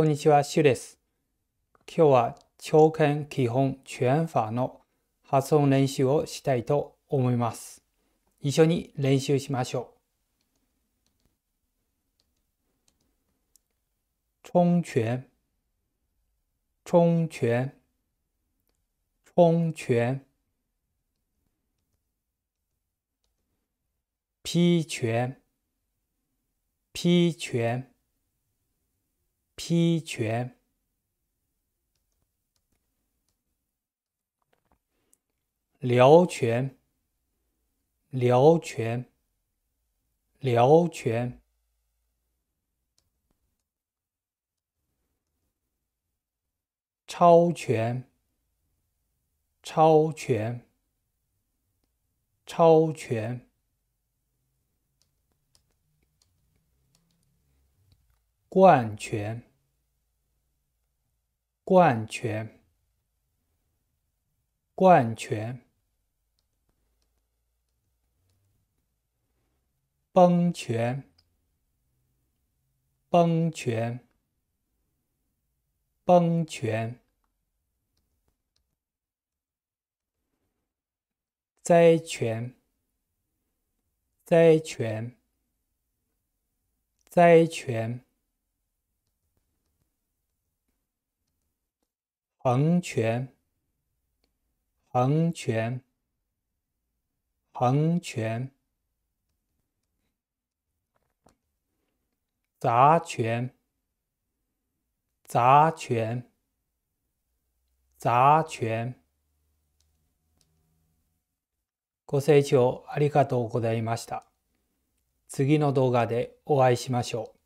こんにちは、シュです。今日は長剣基本全法の発音練習をしたいと思います。一緒に練習しましょう。冲拳、冲拳、冲拳、劈拳、劈拳。批拳，辽拳，辽拳，辽拳，超拳，超拳，超拳，贯拳。冠权，冠权，崩全崩全崩全灾全灾全灾全横拳，恒权，恒ご清聴ありがとうございました。次の動画でお会いしましょう。